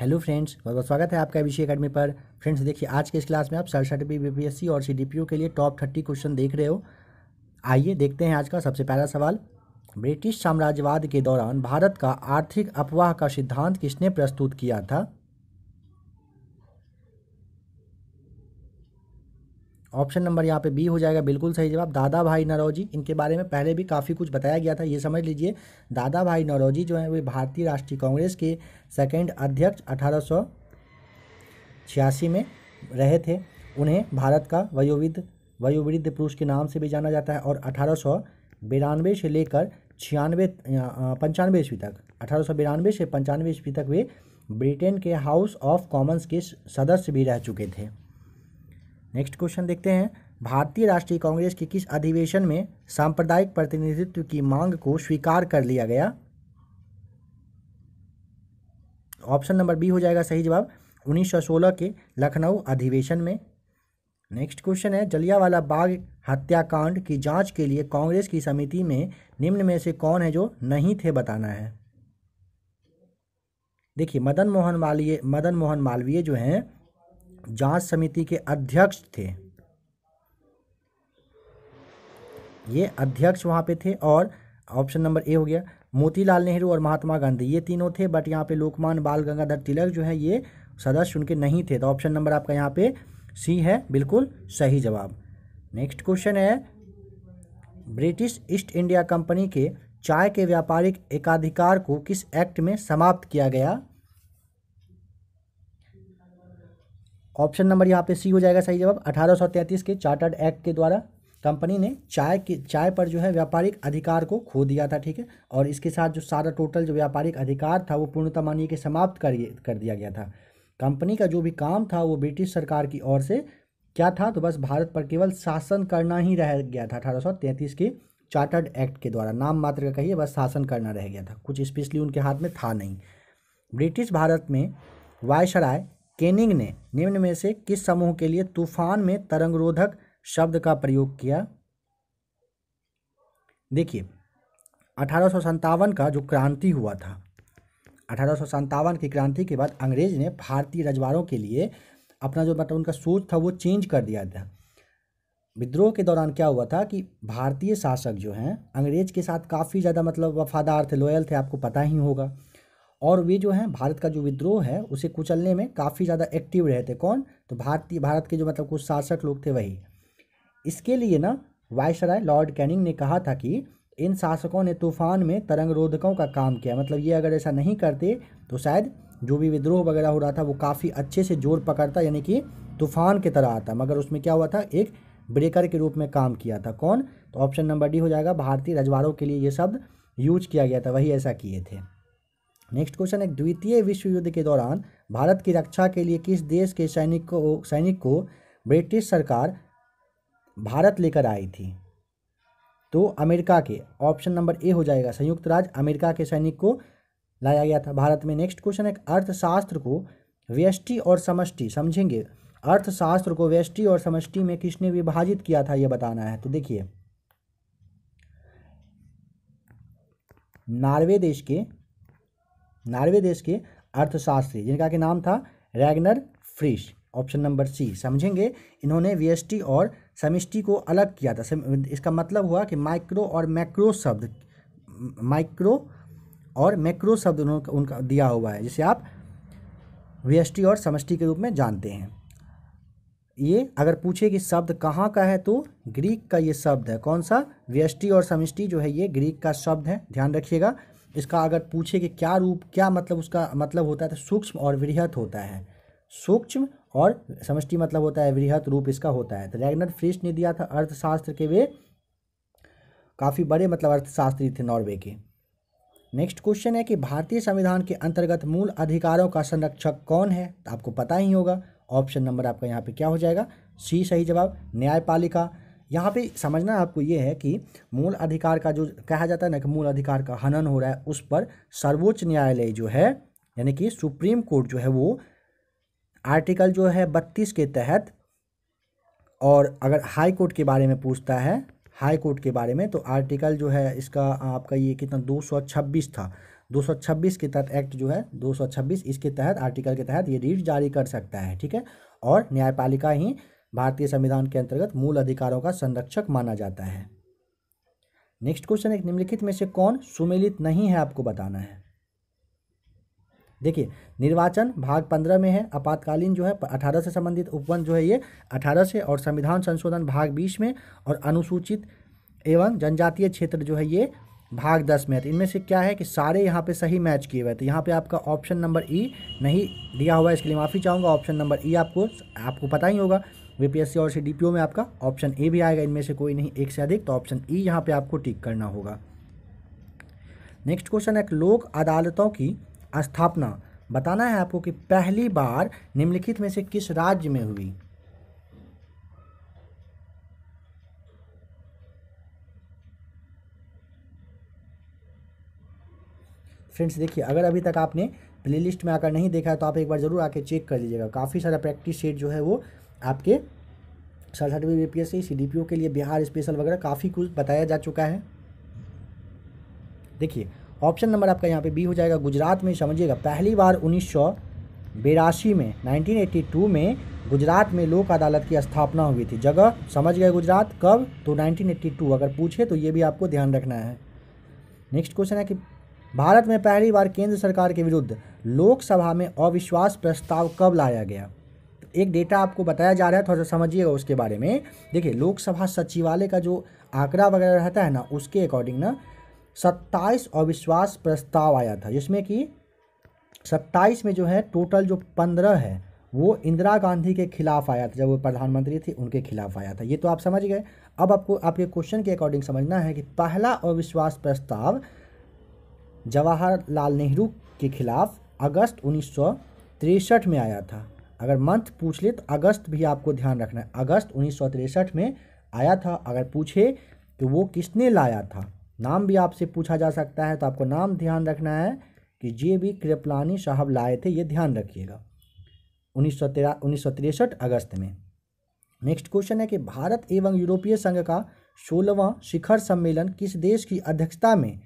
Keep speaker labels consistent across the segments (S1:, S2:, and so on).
S1: hello friends बहुत बहुत स्वागत है आपका विषय अकेडमी पर फ्रेंड्स देखिए आज के इस क्लास में आप सड़सठ बी सी और ओ के लिए टॉप थर्टी क्वेश्चन देख रहे हो आइए देखते हैं आज का सबसे पहला सवाल ब्रिटिश साम्राज्यवाद के दौरान भारत का आर्थिक अपवाह का सिद्धांत किसने प्रस्तुत किया था ऑप्शन नंबर यहाँ पे बी हो जाएगा बिल्कुल सही जवाब दादा भाई नरौजी इनके बारे में पहले भी काफ़ी कुछ बताया गया था ये समझ लीजिए दादा भाई नरौजी जो है वे भारतीय राष्ट्रीय कांग्रेस के सेकेंड अध्यक्ष अठारह में रहे थे उन्हें भारत का वयोविद वयोवृद्ध पुरुष के नाम से भी जाना जाता है और अठारह से लेकर छियानवे पंचानवे ईस्वी तक अठारह से पंचानवे ईस्वी तक वे ब्रिटेन के हाउस ऑफ कॉमन्स के सदस्य भी रह चुके थे नेक्स्ट क्वेश्चन देखते हैं भारतीय राष्ट्रीय कांग्रेस के किस अधिवेशन में सांप्रदायिक प्रतिनिधित्व की मांग को स्वीकार कर लिया गया ऑप्शन नंबर बी हो जाएगा सही जवाब 1916 के लखनऊ अधिवेशन में नेक्स्ट क्वेश्चन है जलियावाला बाग हत्याकांड की जांच के लिए कांग्रेस की समिति में निम्न में से कौन है जो नहीं थे बताना है देखिए मदन मोहन मालवीय मदन मोहन मालवीय जो हैं जांच समिति के अध्यक्ष थे ये अध्यक्ष वहां पे थे और ऑप्शन नंबर ए हो गया मोतीलाल नेहरू और महात्मा गांधी ये तीनों थे बट यहाँ पे लोकमान बाल गंगाधर तिलक जो है ये सदस्य उनके नहीं थे तो ऑप्शन नंबर आपका यहाँ पे सी है बिल्कुल सही जवाब नेक्स्ट क्वेश्चन है ब्रिटिश ईस्ट इंडिया कंपनी के चाय के व्यापारिक एकाधिकार को किस एक्ट में समाप्त किया गया ऑप्शन नंबर यहाँ पे सी हो जाएगा सही जवाब 1833 के चार्टर्ड एक्ट के द्वारा कंपनी ने चाय के चाय पर जो है व्यापारिक अधिकार को खो दिया था ठीक है और इसके साथ जो सारा टोटल जो व्यापारिक अधिकार था वो पूर्णतः मानिए कि समाप्त कर कर दिया गया था कंपनी का जो भी काम था वो ब्रिटिश सरकार की ओर से क्या था तो बस भारत पर केवल शासन करना ही रह गया था अठारह के चार्टर्ड एक्ट के द्वारा नाम मात्र का कहिए बस शासन करना रह गया था कुछ स्पेशली उनके हाथ में था नहीं ब्रिटिश भारत में वायसराय केनिंग ने निम्न में से किस समूह के लिए तूफान में तरंगरोधक शब्द का प्रयोग किया देखिए अठारह का जो क्रांति हुआ था अठारह की क्रांति के बाद अंग्रेज ने भारतीय रजवाड़ों के लिए अपना जो मतलब उनका सोच था वो चेंज कर दिया था विद्रोह के दौरान क्या हुआ था कि भारतीय शासक जो हैं अंग्रेज के साथ काफ़ी ज़्यादा मतलब वफादार थे लॉयल थे आपको पता ही होगा और वे जो है भारत का जो विद्रोह है उसे कुचलने में काफ़ी ज़्यादा एक्टिव रहे थे कौन तो भारतीय भारत के जो मतलब कुछ शासक लोग थे वही इसके लिए ना वायसराय लॉर्ड कैनिंग ने कहा था कि इन शासकों ने तूफान में तरंग रोधकों का काम किया मतलब ये अगर ऐसा नहीं करते तो शायद जो भी विद्रोह वगैरह हो रहा था वो काफ़ी अच्छे से जोर पकड़ता यानी कि तूफान की तरह आता मगर उसमें क्या हुआ था एक ब्रेकर के रूप में काम किया था कौन तो ऑप्शन नंबर डी हो जाएगा भारतीय रजवाड़ों के लिए ये शब्द यूज किया गया था वही ऐसा किए थे नेक्स्ट क्वेश्चन है द्वितीय विश्व युद्ध के दौरान भारत की रक्षा के लिए किस देश के सैनिक को सैनिक को ब्रिटिश सरकार भारत लेकर आई थी तो अमेरिका के ऑप्शन नंबर ए हो जाएगा संयुक्त राज्य अमेरिका के सैनिक को लाया गया था भारत में नेक्स्ट क्वेश्चन है अर्थशास्त्र को व्यष्टि और समष्टि समझेंगे अर्थशास्त्र को व्यष्टि और समष्टि में किसने विभाजित किया था यह बताना है तो देखिए नॉर्वे देश के नार्वे देश के अर्थशास्त्री जिनका के नाम था Ragnar Frisch option number C समझेंगे इन्होंने वी और समिष्टी को अलग किया था इसका मतलब हुआ कि माइक्रो और मैक्रो शब्द माइक्रो और मैक्रो शब्द उन्होंने उनका दिया हुआ है जिसे आप वी और समष्टि के रूप में जानते हैं ये अगर पूछे कि शब्द कहाँ का है तो ग्रीक का ये शब्द है कौन सा व्यष्टि और समिष्टि जो है ये ग्रीक का शब्द है ध्यान रखिएगा इसका अगर पूछे कि क्या रूप क्या मतलब उसका मतलब होता है तो सूक्ष्म और वृहत होता है सूक्ष्म और समष्टि मतलब होता है वृहत रूप इसका होता है तो रैगनर फ्रिस्ट ने दिया था अर्थशास्त्र के वे काफ़ी बड़े मतलब अर्थशास्त्री थे नॉर्वे के नेक्स्ट क्वेश्चन है कि भारतीय संविधान के अंतर्गत मूल अधिकारों का संरक्षक कौन है तो आपको पता ही होगा ऑप्शन नंबर आपका यहाँ पे क्या हो जाएगा सी सही जवाब न्यायपालिका यहाँ पे समझना आपको ये है कि मूल अधिकार का जो कहा जाता है ना कि मूल अधिकार का हनन हो रहा है उस पर सर्वोच्च न्यायालय जो है यानी कि सुप्रीम कोर्ट जो है वो आर्टिकल जो है बत्तीस के तहत और अगर हाई कोर्ट के बारे में पूछता है हाई कोर्ट के बारे में तो आर्टिकल जो है इसका आपका ये कितना 226 था 226 के तहत एक्ट जो है 226 इसके तहत आर्टिकल के तहत ये रीट जारी कर सकता है ठीक है और न्यायपालिका ही भारतीय संविधान के अंतर्गत मूल अधिकारों का संरक्षक माना जाता है नेक्स्ट क्वेश्चन एक निम्नलिखित में से कौन सुमेलित नहीं है आपको बताना है देखिए निर्वाचन भाग पंद्रह में है आपातकालीन जो है अठारह से संबंधित उपवन जो है ये अठारह से और संविधान संशोधन भाग बीस में और अनुसूचित एवं जनजातीय क्षेत्र जो है ये भाग दस में है तो इनमें से क्या है कि सारे यहाँ पे सही मैच किए हुए तो यहाँ पे आपका ऑप्शन नंबर ई नहीं दिया हुआ है इसके लिए माफ़ी चाहूँगा ऑप्शन नंबर ई आपको आपको पता ही होगा वीपीएससी और सी में आपका ऑप्शन ए भी आएगा इनमें से कोई नहीं एक से अधिक तो ऑप्शन ई e यहाँ पे आपको टिक करना होगा नेक्स्ट क्वेश्चन है लोक अदालतों की स्थापना बताना है आपको कि पहली बार निम्नलिखित में से किस राज्य में हुई फ्रेंड्स देखिए अगर अभी तक आपने प्लेलिस्ट में आकर नहीं देखा है तो आप एक बार ज़रूर आके चेक कर लीजिएगा काफ़ी सारा प्रैक्टिस सेट जो है वो आपके सड़सठवीं बी पी एस सी के लिए बिहार स्पेशल वगैरह काफ़ी कुछ बताया जा चुका है देखिए ऑप्शन नंबर आपका यहाँ पे बी हो जाएगा गुजरात में समझिएगा पहली बार उन्नीस सौ बेरासी में 1982 में गुजरात में लोक अदालत की स्थापना हुई थी जगह समझ गए गुजरात कब तो 1982 अगर पूछे तो ये भी आपको ध्यान रखना है नेक्स्ट क्वेश्चन है कि भारत में पहली बार केंद्र सरकार के विरुद्ध लोकसभा में अविश्वास प्रस्ताव कब लाया गया एक डेटा आपको बताया जा रहा है थोड़ा सा समझिएगा उसके बारे में देखिए लोकसभा सचिवालय का जो आंकड़ा वगैरह रहता है ना उसके अकॉर्डिंग ना सत्ताईस अविश्वास प्रस्ताव आया था जिसमें कि सत्ताईस में जो है टोटल जो पंद्रह है वो इंदिरा गांधी के खिलाफ आया था जब वो प्रधानमंत्री थे उनके खिलाफ आया था ये तो आप समझ गए अब आपको आपके क्वेश्चन के अकॉर्डिंग समझना है कि पहला अविश्वास प्रस्ताव जवाहरलाल नेहरू के खिलाफ अगस्त उन्नीस में आया था अगर मंथ पूछ ले तो अगस्त भी आपको ध्यान रखना है अगस्त उन्नीस में आया था अगर पूछे तो वो किसने लाया था नाम भी आपसे पूछा जा सकता है तो आपको नाम ध्यान रखना है कि जे बी कृपलानी साहब लाए थे ये ध्यान रखिएगा उन्नीस सौ अगस्त में नेक्स्ट क्वेश्चन है कि भारत एवं यूरोपीय संघ का सोलहवां शिखर सम्मेलन किस देश की अध्यक्षता में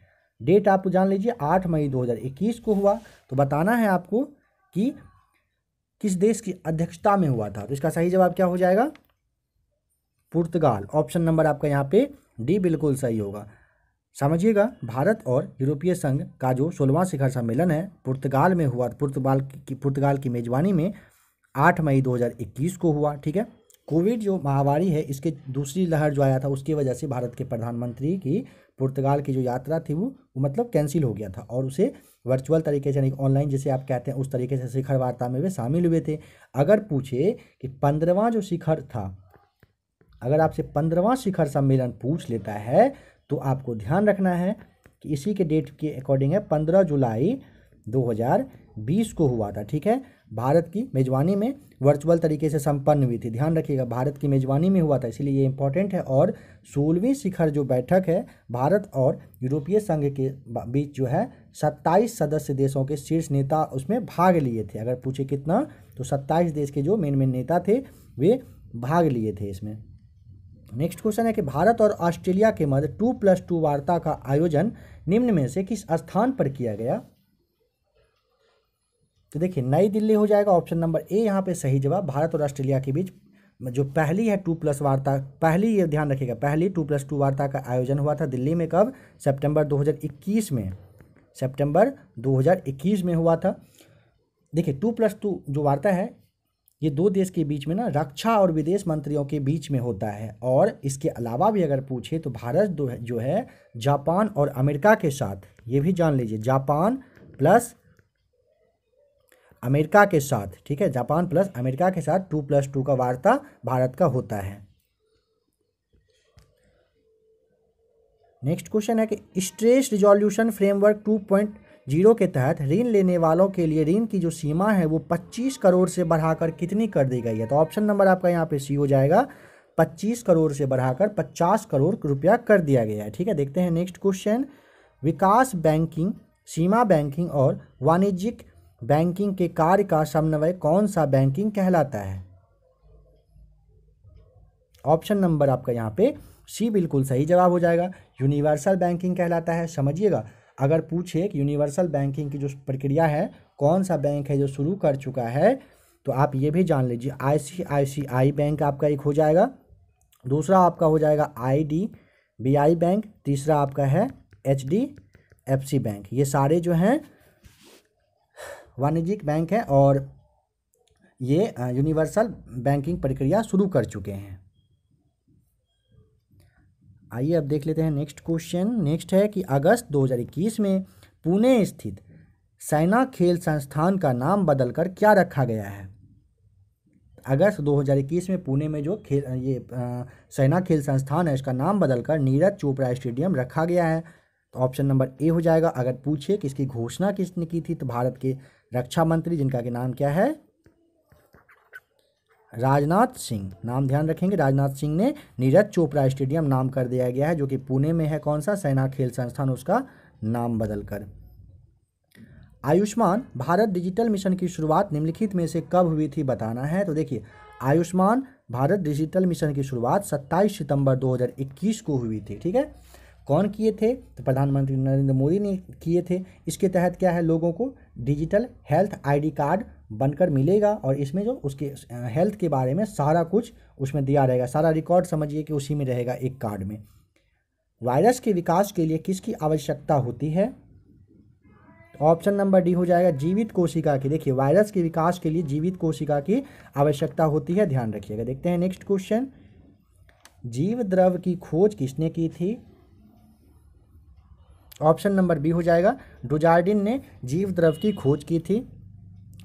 S1: डेट आप जान लीजिए आठ मई 2021 को हुआ तो बताना है आपको कि किस देश की अध्यक्षता में हुआ था तो इसका सही जवाब क्या हो जाएगा पुर्तगाल ऑप्शन नंबर आपका यहाँ पे डी बिल्कुल सही होगा समझिएगा भारत और यूरोपीय संघ का जो सोलवा शिखर सम्मेलन है पुर्तगाल में हुआ पुर्तगाल की पुर्तगाल की मेजबानी में आठ मई 2021 को हुआ ठीक है कोविड जो महामारी है इसके दूसरी लहर जो आया था उसकी वजह से भारत के प्रधानमंत्री की पुर्तगाल की जो यात्रा थी वो वो मतलब कैंसिल हो गया था और उसे वर्चुअल तरीके से यानी ऑनलाइन जिसे आप कहते हैं उस तरीके से शिखर वार्ता में वे शामिल हुए थे अगर पूछे कि पंद्रवा जो शिखर था अगर आपसे पंद्रवा शिखर सम्मेलन पूछ लेता है तो आपको ध्यान रखना है कि इसी के डेट के अकॉर्डिंग है पंद्रह जुलाई 2020 को हुआ था ठीक है भारत की मेजबानी में वर्चुअल तरीके से संपन्न हुई थी ध्यान रखिएगा भारत की मेजबानी में हुआ था इसलिए ये इम्पोर्टेंट है और सोलहवीं शिखर जो बैठक है भारत और यूरोपीय संघ के बीच जो है सत्ताईस सदस्य देशों के शीर्ष नेता उसमें भाग लिए थे अगर पूछे कितना तो सत्ताईस देश के जो मेन मेन नेता थे वे भाग लिए थे इसमें नेक्स्ट क्वेश्चन है कि भारत और ऑस्ट्रेलिया के मध्य टू प्लस टू वार्ता का आयोजन निम्न में से किस स्थान पर किया गया तो देखिए नई दिल्ली हो जाएगा ऑप्शन नंबर ए यहाँ पे सही जवाब भारत और ऑस्ट्रेलिया के बीच जो पहली है टू प्लस वार्ता पहली ये ध्यान रखिएगा पहली टू प्लस टू वार्ता का आयोजन हुआ था दिल्ली में कब सितंबर 2021 में सितंबर 2021 में हुआ था देखिए टू प्लस टू जो वार्ता है ये दो देश के बीच में ना रक्षा और विदेश मंत्रियों के बीच में होता है और इसके अलावा भी अगर पूछे तो भारत जो है जापान और अमेरिका के साथ ये भी जान लीजिए जापान प्लस अमेरिका के साथ ठीक है जापान प्लस अमेरिका के साथ टू प्लस टू का वार्ता भारत का होता है नेक्स्ट क्वेश्चन है कि stress resolution framework two point zero के तहत ऋण लेने वालों के लिए ऋण की जो सीमा है वो पच्चीस करोड़ से बढ़ाकर कितनी कर दी गई है तो ऑप्शन नंबर आपका यहाँ पे सी हो जाएगा पच्चीस करोड़ से बढ़ाकर पचास करोड़ रुपया कर दिया गया है ठीक है देखते हैं नेक्स्ट क्वेश्चन विकास बैंकिंग सीमा बैंकिंग और वाणिज्यिक बैंकिंग के कार्य का समन्वय कौन सा बैंकिंग कहलाता है ऑप्शन नंबर आपका यहाँ पे सी बिल्कुल सही जवाब हो जाएगा यूनिवर्सल बैंकिंग कहलाता है समझिएगा अगर पूछे कि यूनिवर्सल बैंकिंग की जो प्रक्रिया है कौन सा बैंक है जो शुरू कर चुका है तो आप ये भी जान लीजिए आईसीआईसीआई बैंक आपका एक हो जाएगा दूसरा आपका हो जाएगा आईडीबीआई बैंक तीसरा आपका है एचडीएफसी बैंक ये सारे जो हैं वाणिज्यिक बैंक है और ये यूनिवर्सल बैंकिंग प्रक्रिया शुरू कर चुके हैं आइए अब देख लेते हैं नेक्स्ट क्वेश्चन नेक्स्ट है कि अगस्त 2021 में पुणे स्थित सेना खेल संस्थान का नाम बदलकर क्या रखा गया है अगस्त 2021 में पुणे में जो खेल ये आ, सैना खेल संस्थान है इसका नाम बदलकर नीरज चोपड़ा स्टेडियम रखा गया है तो ऑप्शन नंबर ए हो जाएगा अगर पूछे कि इसकी घोषणा किसने की थी तो भारत के रक्षा मंत्री जिनका के नाम क्या है राजनाथ सिंह नाम ध्यान रखेंगे राजनाथ सिंह ने नीरज चोपड़ा स्टेडियम नाम कर दिया गया है जो कि पुणे में है कौन सा सेना खेल संस्थान उसका नाम बदलकर आयुष्मान भारत डिजिटल मिशन की शुरुआत निम्नलिखित में से कब हुई थी बताना है तो देखिए आयुष्मान भारत डिजिटल मिशन की शुरुआत 27 सितंबर 2021 को हुई थी ठीक है कौन किए थे तो प्रधानमंत्री नरेंद्र मोदी ने किए थे इसके तहत क्या है लोगों को डिजिटल हेल्थ आईडी कार्ड बनकर मिलेगा और इसमें जो उसके हेल्थ के बारे में सारा कुछ उसमें दिया रहेगा सारा रिकॉर्ड समझिए कि उसी में रहेगा एक कार्ड में वायरस के विकास के लिए किसकी आवश्यकता होती है ऑप्शन नंबर डी हो जाएगा जीवित कोशिका की देखिए वायरस के विकास के लिए जीवित कोशिका की आवश्यकता होती है ध्यान रखिएगा देखते हैं नेक्स्ट क्वेश्चन जीव द्रव की खोज किसने की थी ऑप्शन नंबर बी हो जाएगा डुजार्डिन ने जीव द्रव की खोज की थी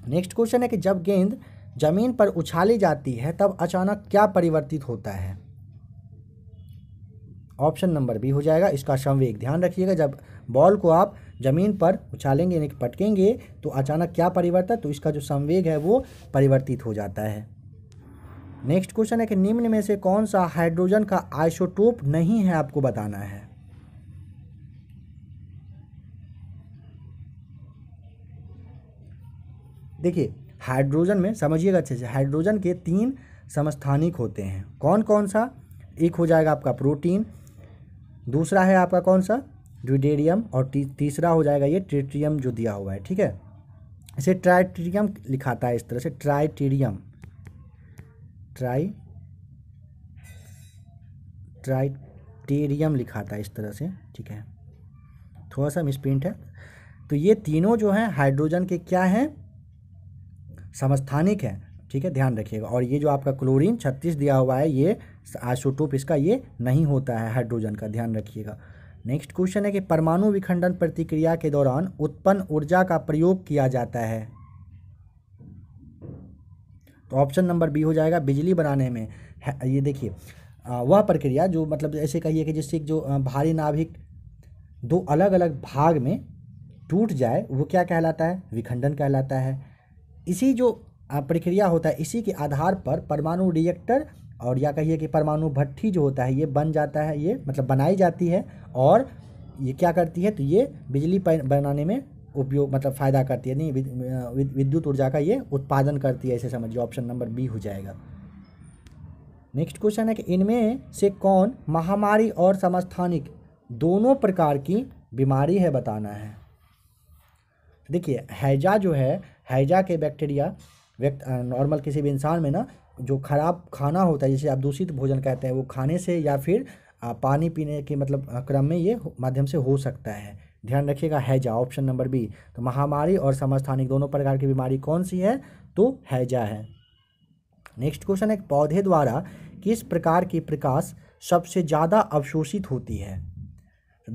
S1: नेक्स्ट क्वेश्चन है कि जब गेंद जमीन पर उछाली जाती है तब अचानक क्या परिवर्तित होता है ऑप्शन नंबर बी हो जाएगा इसका संवेग ध्यान रखिएगा जब बॉल को आप जमीन पर उछालेंगे यानी कि पटकेंगे तो अचानक क्या परिवर्तन तो इसका जो संवेग है वो परिवर्तित हो जाता है नेक्स्ट क्वेश्चन है कि निम्न में से कौन सा हाइड्रोजन का आइसोटोप नहीं है आपको बताना है देखिए हाइड्रोजन में समझिएगा अच्छे से हाइड्रोजन के तीन समस्थानिक होते हैं कौन कौन सा एक हो जाएगा आपका प्रोटीन दूसरा है आपका कौन सा ड्यूडेरियम और ती, तीसरा हो जाएगा ये ट्रिट्रियम जो दिया हुआ है ठीक है इसे ट्राइटेरियम लिखाता है इस तरह से ट्राइटेरियम ट्राई ट्राइटेरियम लिखाता है इस तरह से ठीक है थोड़ा सा मिसप्रिंट है तो ये तीनों जो हैं हाइड्रोजन के क्या हैं समस्थानिक है ठीक है ध्यान रखिएगा और ये जो आपका क्लोरीन छत्तीस दिया हुआ है ये आशोटोप इसका ये नहीं होता है हाइड्रोजन का ध्यान रखिएगा नेक्स्ट क्वेश्चन है कि परमाणु विखंडन प्रतिक्रिया के दौरान उत्पन्न ऊर्जा का प्रयोग किया जाता है तो ऑप्शन नंबर बी हो जाएगा बिजली बनाने में ये देखिए वह प्रक्रिया जो मतलब ऐसे कहिए कि जिससे जो भारी नाभिक दो अलग अलग भाग में टूट जाए वो क्या कहलाता है विखंडन कहलाता है इसी जो प्रक्रिया होता है इसी के आधार पर परमाणु रिएक्टर और या कहिए कि परमाणु भट्टी जो होता है ये बन जाता है ये मतलब बनाई जाती है और ये क्या करती है तो ये बिजली बनाने में उपयोग मतलब फ़ायदा करती है नहीं विद्युत ऊर्जा का ये उत्पादन करती है ऐसे समझिए ऑप्शन नंबर बी हो जाएगा नेक्स्ट क्वेश्चन है कि इनमें से कौन महामारी और समस्थानिक दोनों प्रकार की बीमारी है बताना है देखिए हैजा जो है हैजा के बैक्टीरिया व्यक्त नॉर्मल किसी भी इंसान में ना जो खराब खाना होता है जैसे आप दूषित भोजन कहते हैं वो खाने से या फिर पानी पीने के मतलब क्रम में ये माध्यम से हो सकता है ध्यान रखिएगा हैजा ऑप्शन नंबर बी तो महामारी और समस्थानिक दोनों प्रकार की बीमारी कौन सी है तो हैजा है नेक्स्ट क्वेश्चन है पौधे द्वारा किस प्रकार की प्रकाश सबसे ज़्यादा अवशोषित होती है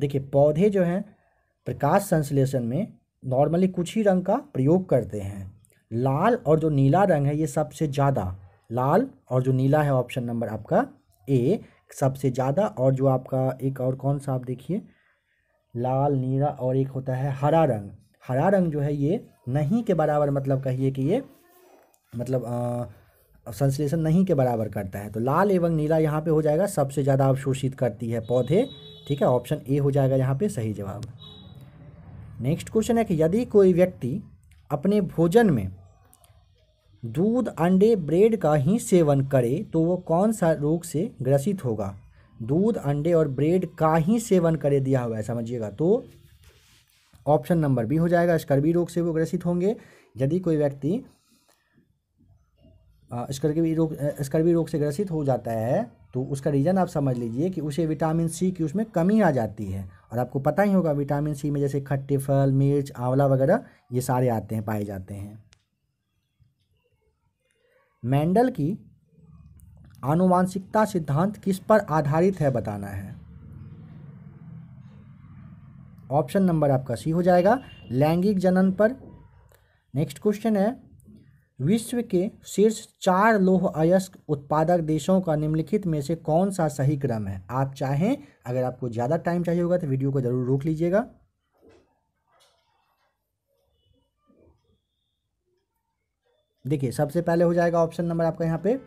S1: देखिए पौधे जो हैं प्रकाश संश्लेषण में नॉर्मली कुछ ही रंग का प्रयोग करते हैं लाल और जो नीला रंग है ये सबसे ज़्यादा लाल और जो नीला है ऑप्शन नंबर आपका ए सबसे ज़्यादा और जो आपका एक और कौन सा आप देखिए लाल नीला और एक होता है हरा रंग हरा रंग जो है ये नहीं के बराबर मतलब कहिए कि ये मतलब संश्लेषण नहीं के बराबर करता है तो लाल एवं नीला यहाँ पे हो जाएगा सबसे ज़्यादा अवशोषित करती है पौधे ठीक है ऑप्शन ए हो जाएगा यहाँ पे सही जवाब नेक्स्ट क्वेश्चन है कि यदि कोई व्यक्ति अपने भोजन में दूध अंडे ब्रेड का ही सेवन करे तो वो कौन सा रोग से ग्रसित होगा दूध अंडे और ब्रेड का ही सेवन करे दिया हुआ है समझिएगा तो ऑप्शन नंबर बी हो जाएगा स्कर्वी रोग से वो ग्रसित होंगे यदि कोई व्यक्ति स्कर्वी रोग स्कर्वी रोग से ग्रसित हो जाता है तो उसका रीज़न आप समझ लीजिए कि उसे विटामिन सी की उसमें कमी आ जाती है और आपको पता ही होगा विटामिन सी में जैसे खट्टे फल मिर्च आंवला वगैरह ये सारे आते हैं पाए जाते हैं मैंडल की आनुवांशिकता सिद्धांत किस पर आधारित है बताना है ऑप्शन नंबर आपका सी हो जाएगा लैंगिक जनन पर नेक्स्ट क्वेश्चन है विश्व के शीर्ष चार लोह अयस्क उत्पादक देशों का निम्नलिखित में से कौन सा सही क्रम है आप चाहें अगर आपको ज़्यादा टाइम चाहिए होगा तो वीडियो को ज़रूर रोक लीजिएगा देखिए सबसे पहले हो जाएगा ऑप्शन नंबर आपका यहाँ पे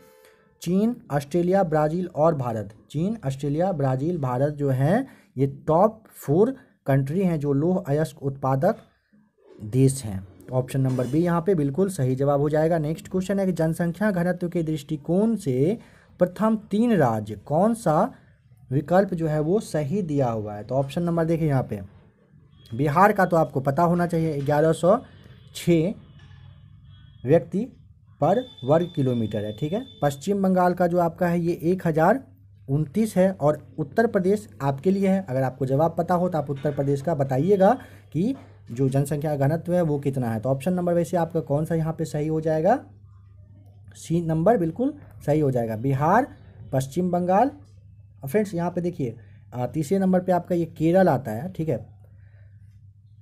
S1: चीन ऑस्ट्रेलिया ब्राज़ील और भारत चीन ऑस्ट्रेलिया ब्राज़ील भारत जो है ये टॉप फोर कंट्री हैं जो लोह अयस्क उत्पादक देश हैं ऑप्शन नंबर बी यहाँ पे बिल्कुल सही जवाब हो जाएगा नेक्स्ट क्वेश्चन है कि जनसंख्या घनत्व के दृष्टिकोण से प्रथम तीन राज्य कौन सा विकल्प जो है वो सही दिया हुआ है तो ऑप्शन नंबर देखिए यहाँ पे बिहार का तो आपको पता होना चाहिए ग्यारह सौ छः व्यक्ति पर वर्ग किलोमीटर है ठीक है पश्चिम बंगाल का जो आपका है ये एक हज़ार उनतीस है और उत्तर प्रदेश आपके लिए है अगर आपको जवाब पता हो तो आप उत्तर प्रदेश का बताइएगा कि जो जनसंख्या घनत्व है वो कितना है तो ऑप्शन नंबर वैसे आपका कौन सा यहाँ पे सही हो जाएगा सी नंबर बिल्कुल सही हो जाएगा बिहार पश्चिम बंगाल फ्रेंड्स यहाँ पे देखिए तीसरे नंबर पे आपका ये केरल आता है ठीक है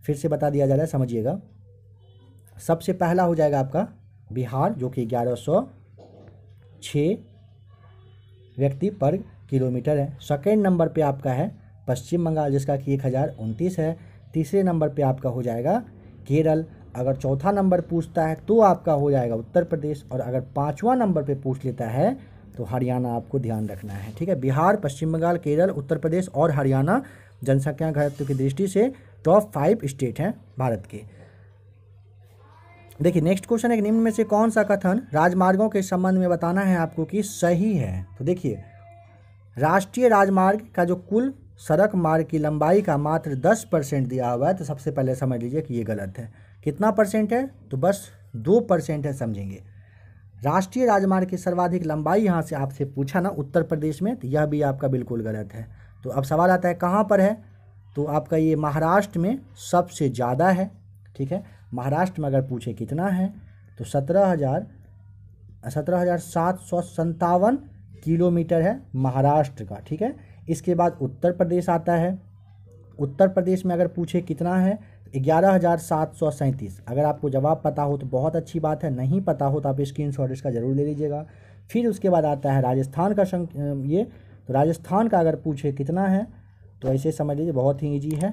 S1: फिर से बता दिया जा रहा है समझिएगा सबसे पहला हो जाएगा आपका बिहार जो कि ग्यारह सौ छः व्यक्ति पर किलोमीटर है सेकेंड नंबर पर आपका है पश्चिम बंगाल जिसका कि एक हज़ार उनतीस है तीसरे नंबर पे आपका हो जाएगा केरल अगर चौथा नंबर पूछता है तो आपका हो जाएगा उत्तर प्रदेश और अगर पाँचवा नंबर पे पूछ लेता है तो हरियाणा आपको ध्यान रखना है ठीक है बिहार पश्चिम बंगाल केरल उत्तर प्रदेश और हरियाणा जनसंख्या घनत्व की दृष्टि से टॉप फाइव स्टेट हैं भारत के देखिए नेक्स्ट क्वेश्चन है निम्न में से कौन सा कथन राजमार्गों के संबंध में बताना है आपको कि सही है तो देखिए राष्ट्रीय राजमार्ग का जो कुल सड़क मार्ग की लंबाई का मात्र दस परसेंट दिया हुआ है तो सबसे पहले समझ लीजिए कि ये गलत है कितना परसेंट है तो बस दो परसेंट है समझेंगे राष्ट्रीय राजमार्ग की सर्वाधिक लंबाई यहाँ से आपसे पूछा ना उत्तर प्रदेश में तो यह भी आपका बिल्कुल गलत है तो अब सवाल आता है कहाँ पर है तो आपका ये महाराष्ट्र में सबसे ज़्यादा है ठीक है महाराष्ट्र में अगर पूछे कितना है तो सत्रह हज़ार सत्रह हज़ार सात सौ संतावन किलोमीटर है महाराष्ट्र का ठीक है इसके बाद उत्तर प्रदेश आता है उत्तर प्रदेश में अगर पूछे कितना है ग्यारह हज़ार सात सौ सैंतीस अगर आपको जवाब पता हो तो बहुत अच्छी बात है नहीं पता हो तो आप स्क्रीन शॉट इसका ज़रूर ले लीजिएगा फिर उसके बाद आता है राजस्थान का संख ये तो राजस्थान का अगर पूछे कितना है तो ऐसे समझ लीजिए बहुत ही ईजी है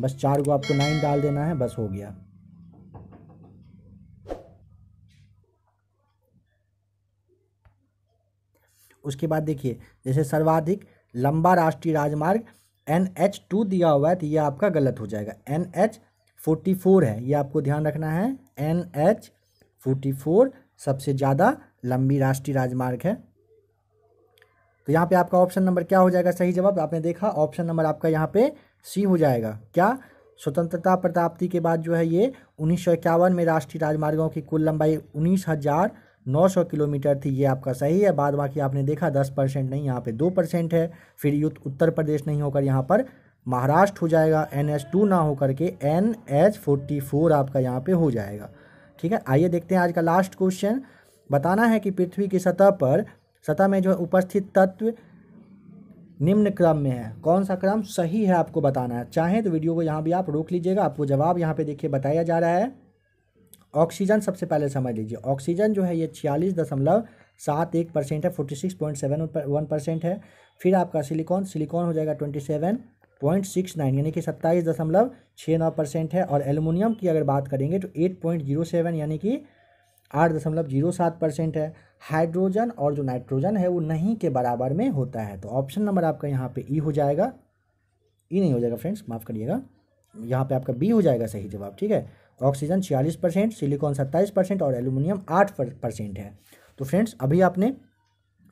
S1: बस चार को आपको नाइन डाल देना है बस हो गया उसके बाद देखिए जैसे सर्वाधिक लंबा राष्ट्रीय राजमार्ग एन एच टू दिया हुआ है तो ये आपका गलत हो जाएगा एन एच फोर्टी फोर है ये आपको ध्यान रखना है एन एच फोर्टी फोर सबसे ज़्यादा लंबी राष्ट्रीय राजमार्ग है तो यहाँ पे आपका ऑप्शन नंबर क्या हो जाएगा सही जवाब आपने देखा ऑप्शन नंबर आपका यहाँ पे सी हो जाएगा क्या स्वतंत्रता प्राप्ति के बाद जो है ये उन्नीस में राष्ट्रीय राजमार्गों की कुल लंबाई उन्नीस हज़ार 900 किलोमीटर थी ये आपका सही है बाद बाकी आपने देखा 10 परसेंट नहीं यहाँ पे 2 परसेंट है फिर युद्ध उत्तर प्रदेश नहीं होकर यहाँ पर महाराष्ट्र हो जाएगा एन एच टू ना होकर के एन एच फोर्टी फोर आपका यहाँ पे हो जाएगा ठीक है आइए देखते हैं आज का लास्ट क्वेश्चन बताना है कि पृथ्वी की सतह पर सतह में जो उपस्थित तत्व निम्न क्रम में है कौन सा क्रम सही है आपको बताना है चाहे तो वीडियो को यहाँ भी आप रोक लीजिएगा आपको जवाब यहाँ पे देखिए बताया जा रहा है ऑक्सीजन सबसे पहले समझ लीजिए ऑक्सीजन जो है ये छियालीस दशमलव सात एक परसेंट है forty six point seven one percent है फिर आपका सिलिकॉन सिलिकॉन हो जाएगा twenty seven point six nine यानी कि सत्ताईस दशमलव छः नौ परसेंट है और एलुमिनियम की अगर बात करेंगे तो एट पॉइंट जीरो सेवन यानी कि आठ दशमलव जीरो सात परसेंट है हाइड्रोजन और जो नाइट्रोजन है वो नहीं के बराबर में होता है तो ऑप्शन नंबर आपका यहाँ पे ई हो जाएगा ई नहीं हो जाएगा फ्रेंड्स माफ़ करिएगा यहाँ पे आपका बी हो जाएगा सही जवाब ठीक है ऑक्सीजन छियालीस परसेंट सिलिकॉन सत्ताईस परसेंट और एल्यूमिनियम आठ परसेंट है तो फ्रेंड्स अभी आपने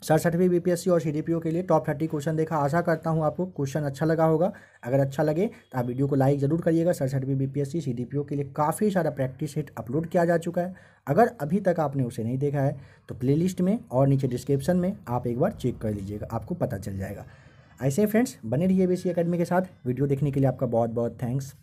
S1: सड़सठवीं बीपीएससी और सीडीपीओ के लिए टॉप थर्टी क्वेश्चन देखा आशा करता हूँ आपको क्वेश्चन अच्छा लगा होगा अगर अच्छा लगे तो आप वीडियो को लाइक जरूर करिएगा सड़सठवीं बीपीएससी सीडीपीओ के लिए काफ़ी सारा प्रैक्टिस हिट अपलोड किया जा चुका है अगर अभी तक आपने उसे नहीं देखा है तो लिस्ट में और नीचे डिस्क्रिप्शन में आप एक बार चेक कर लीजिएगा आपको पता चल जाएगा ऐसे ही फ्रेंड्स बने रहिए बी अकेडमी के साथ वीडियो देखने के लिए आपका बहुत बहुत थैंक्स